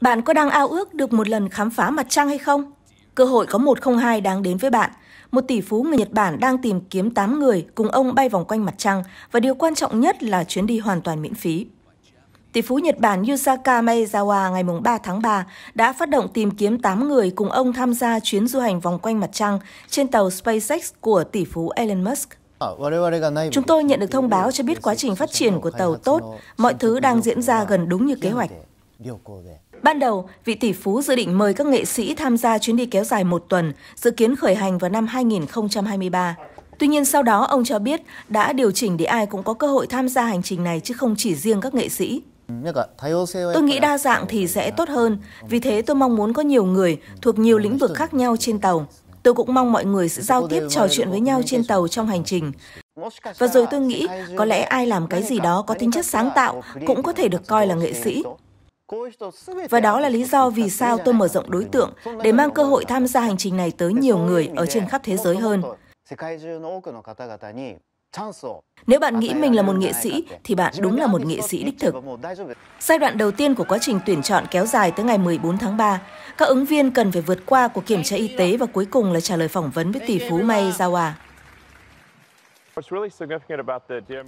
Bạn có đang ao ước được một lần khám phá mặt trăng hay không? Cơ hội có 102 đang đến với bạn. Một tỷ phú người Nhật Bản đang tìm kiếm 8 người cùng ông bay vòng quanh mặt trăng và điều quan trọng nhất là chuyến đi hoàn toàn miễn phí. Tỷ phú Nhật Bản Yusaka Maezawa ngày 3 tháng 3 đã phát động tìm kiếm 8 người cùng ông tham gia chuyến du hành vòng quanh mặt trăng trên tàu SpaceX của tỷ phú Elon Musk. Chúng tôi nhận được thông báo cho biết quá trình phát triển của tàu tốt, mọi thứ đang diễn ra gần đúng như kế hoạch. Ban đầu, vị tỷ phú dự định mời các nghệ sĩ tham gia chuyến đi kéo dài một tuần, dự kiến khởi hành vào năm 2023. Tuy nhiên sau đó ông cho biết đã điều chỉnh để ai cũng có cơ hội tham gia hành trình này chứ không chỉ riêng các nghệ sĩ. E tôi nghĩ đa dạng thì sẽ tốt hơn, vì thế tôi mong muốn có nhiều người thuộc nhiều lĩnh vực khác nhau trên tàu. Tôi cũng mong mọi người sẽ giao tiếp trò chuyện với nhau trên tàu trong hành trình. Và rồi tôi nghĩ có lẽ ai làm cái gì đó có tính chất sáng tạo cũng có thể được coi là nghệ sĩ. Và đó là lý do vì sao tôi mở rộng đối tượng để mang cơ hội tham gia hành trình này tới nhiều người ở trên khắp thế giới hơn. Nếu bạn nghĩ mình là một nghệ sĩ, thì bạn đúng là một nghệ sĩ đích thực. Giai đoạn đầu tiên của quá trình tuyển chọn kéo dài tới ngày 14 tháng 3, các ứng viên cần phải vượt qua cuộc kiểm tra y tế và cuối cùng là trả lời phỏng vấn với tỷ phú Maezawa.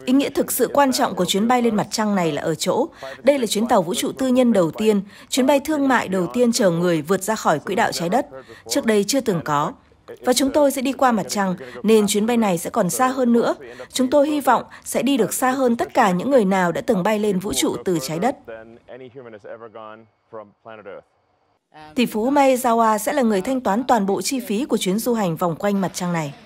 Ý nghĩa thực sự quan trọng của chuyến bay lên mặt trăng này là ở chỗ, đây là chuyến tàu vũ trụ tư nhân đầu tiên, chuyến bay thương mại đầu tiên chở người vượt ra khỏi quỹ đạo trái đất, trước đây chưa từng có. Và chúng tôi sẽ đi qua mặt trăng, nên chuyến bay này sẽ còn xa hơn nữa. Chúng tôi hy vọng sẽ đi được xa hơn tất cả những người nào đã từng bay lên vũ trụ từ trái đất. Tỷ phú Maezawa sẽ là người thanh toán toàn bộ chi phí của chuyến du hành vòng quanh mặt trăng này.